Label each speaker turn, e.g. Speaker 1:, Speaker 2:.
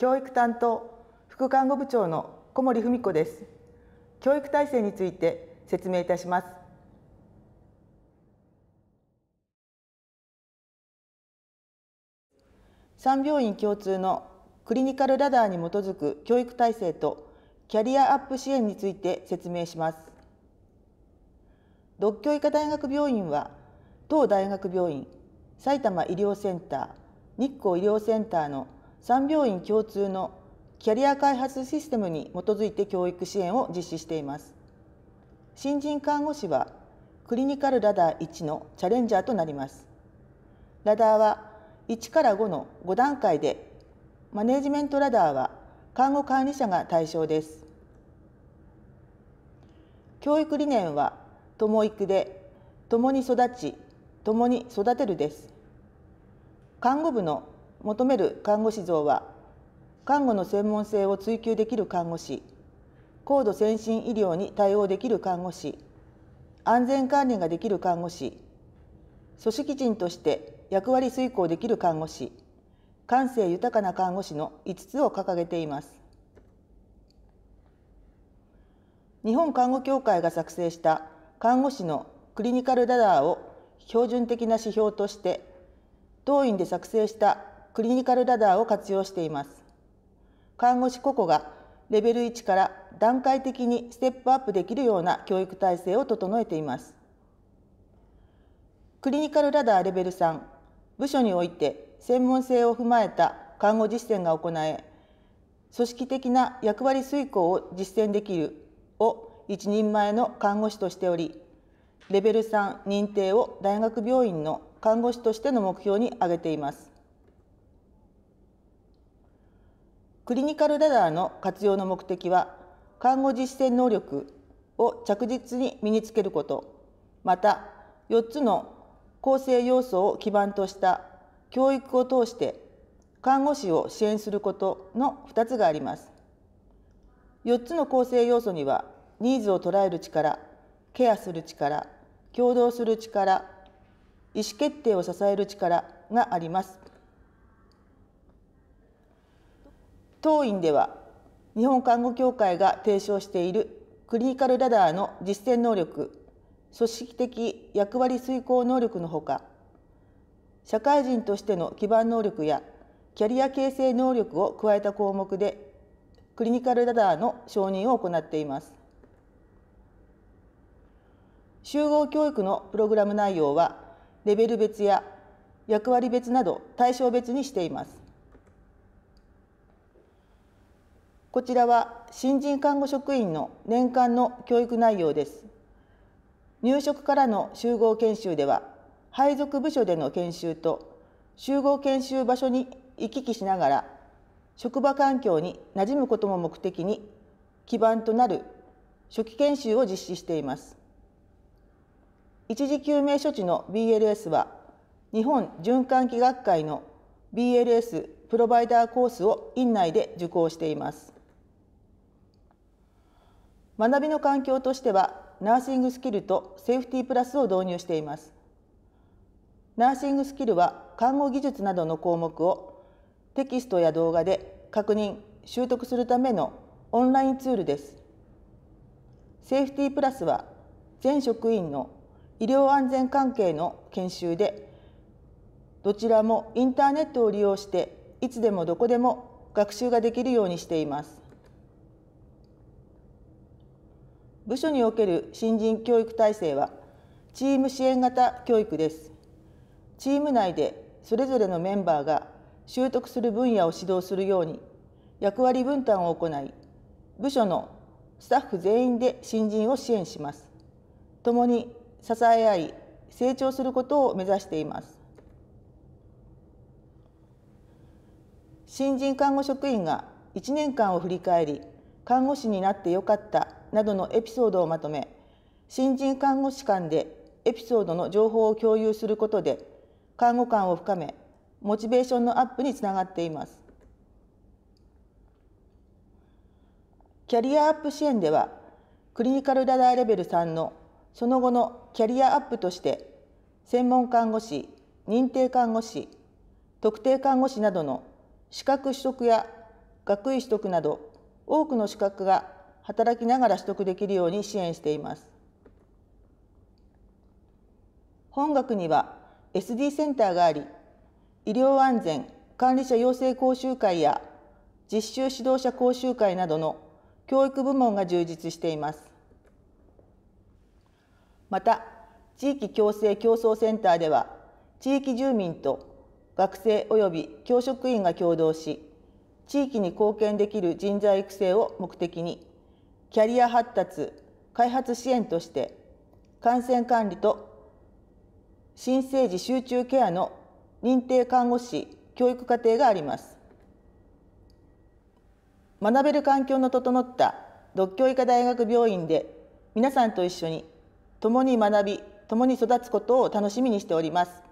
Speaker 1: 教育担当副看護部長の小森文子です教育体制について説明いたします3病院共通のクリニカルラダーに基づく教育体制とキャリアアップ支援について説明します独協医科大学病院は当大学病院埼玉医療センター日光医療センターの3病院共通のキャリア開発システムに基づいて教育支援を実施しています新人看護師はクリニカルラダー1のチャレンジャーとなりますラダーは1から5の5段階でマネジメントラダーは看護管理者が対象です教育理念は共育で共に育ち共に育てるです看護部の求める看護師像は看護の専門性を追求できる看護師高度先進医療に対応できる看護師安全管理ができる看護師組織人として役割遂行できる看護師感性豊かな看護師の5つを掲げています日本看護協会が作成した看護師のクリニカルダダーを標準的な指標として当院で作成したクリニカルラダーを活用しています。看護師個々がレベル1から段階的にステップアップできるような教育体制を整えています。クリニカルラダーレベル3部署において専門性を踏まえた看護実践が行え組織的な役割遂行を実践できるを一人前の看護師としておりレベル3認定を大学病院の看護師としての目標に挙げていますクリニカルラダーの活用の目的は看護実践能力を着実に身につけることまた4つの構成要素を基盤とした教育を通して看護師を支援することの2つがあります。4つの構成要素にはニーズを捉える力ケアする力協働する力意思決定を支える力があります。当院では日本看護協会が提唱しているクリニカルラダーの実践能力組織的役割遂行能力のほか社会人としての基盤能力やキャリア形成能力を加えた項目でクリニカルラダーの承認を行っています集合教育のプログラム内容はレベル別や役割別など対象別にしていますこちらは新人看護職員の年間の教育内容です。入職からの集合研修では、配属部署での研修と集合研修場所に行き来しながら、職場環境に馴染むことも目的に、基盤となる初期研修を実施しています。一時救命処置の BLS は、日本循環器学会の BLS プロバイダーコースを院内で受講しています。学びの環境としてはナーシングスキルとセーフティープラスを導入していますナーシングスキルは看護技術などの項目をテキストや動画で確認習得するためのオンラインツールですセーフティープラスは全職員の医療安全関係の研修でどちらもインターネットを利用していつでもどこでも学習ができるようにしています部署における新人教育体制はチーム支援型教育ですチーム内でそれぞれのメンバーが習得する分野を指導するように役割分担を行い部署のスタッフ全員で新人を支援します共に支え合い成長することを目指しています新人看護職員が1年間を振り返り看護師になってよかったなどのエピソードをまとめ新人看護師間でエピソードの情報を共有することで看護官を深めモチベーションのアップにつながっていますキャリアアップ支援ではクリニカルラダーレベル3のその後のキャリアアップとして専門看護師認定看護師特定看護師などの資格取得や学位取得など多くの資格が働きながら取得できるように支援しています本学には SD センターがあり医療安全管理者養成講習会や実習指導者講習会などの教育部門が充実していますまた地域共生競争センターでは地域住民と学生及び教職員が共同し地域に貢献できる人材育成を目的にキャリア発達開発支援として感染管理と新生児集中ケアの認定看護師教育課程があります学べる環境の整った独協医科大学病院で皆さんと一緒に共に学び共に育つことを楽しみにしております